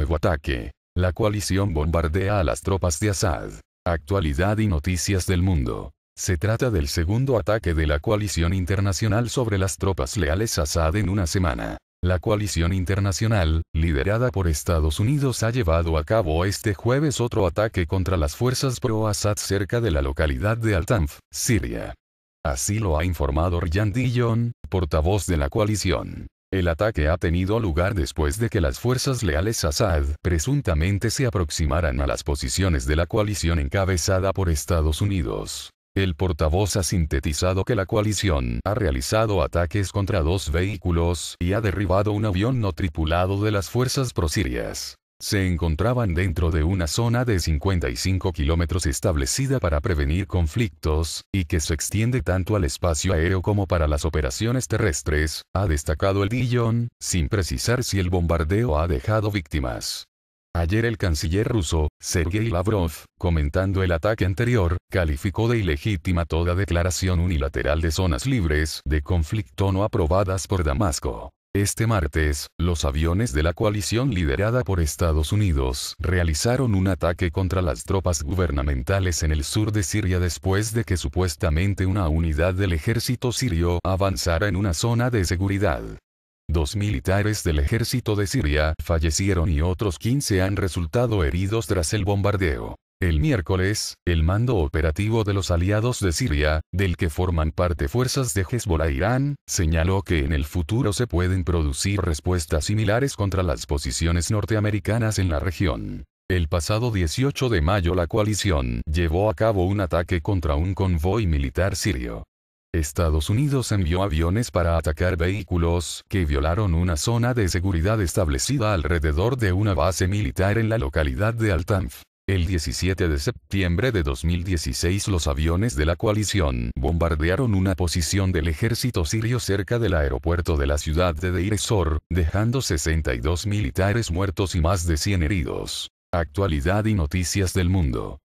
nuevo ataque. La coalición bombardea a las tropas de Assad. Actualidad y noticias del mundo. Se trata del segundo ataque de la coalición internacional sobre las tropas leales a Assad en una semana. La coalición internacional, liderada por Estados Unidos, ha llevado a cabo este jueves otro ataque contra las fuerzas pro-Assad cerca de la localidad de Al-Tanf, Siria. Así lo ha informado Ryan Dillon, portavoz de la coalición. El ataque ha tenido lugar después de que las fuerzas leales a Assad presuntamente se aproximaran a las posiciones de la coalición encabezada por Estados Unidos. El portavoz ha sintetizado que la coalición ha realizado ataques contra dos vehículos y ha derribado un avión no tripulado de las fuerzas prosirias se encontraban dentro de una zona de 55 kilómetros establecida para prevenir conflictos, y que se extiende tanto al espacio aéreo como para las operaciones terrestres, ha destacado el Dijon, sin precisar si el bombardeo ha dejado víctimas. Ayer el canciller ruso, Sergei Lavrov, comentando el ataque anterior, calificó de ilegítima toda declaración unilateral de zonas libres de conflicto no aprobadas por Damasco. Este martes, los aviones de la coalición liderada por Estados Unidos realizaron un ataque contra las tropas gubernamentales en el sur de Siria después de que supuestamente una unidad del ejército sirio avanzara en una zona de seguridad. Dos militares del ejército de Siria fallecieron y otros 15 han resultado heridos tras el bombardeo. El miércoles, el mando operativo de los aliados de Siria, del que forman parte fuerzas de Hezbollah e Irán, señaló que en el futuro se pueden producir respuestas similares contra las posiciones norteamericanas en la región. El pasado 18 de mayo la coalición llevó a cabo un ataque contra un convoy militar sirio. Estados Unidos envió aviones para atacar vehículos que violaron una zona de seguridad establecida alrededor de una base militar en la localidad de Altanf. El 17 de septiembre de 2016 los aviones de la coalición bombardearon una posición del ejército sirio cerca del aeropuerto de la ciudad de Deir ez dejando 62 militares muertos y más de 100 heridos. Actualidad y noticias del mundo.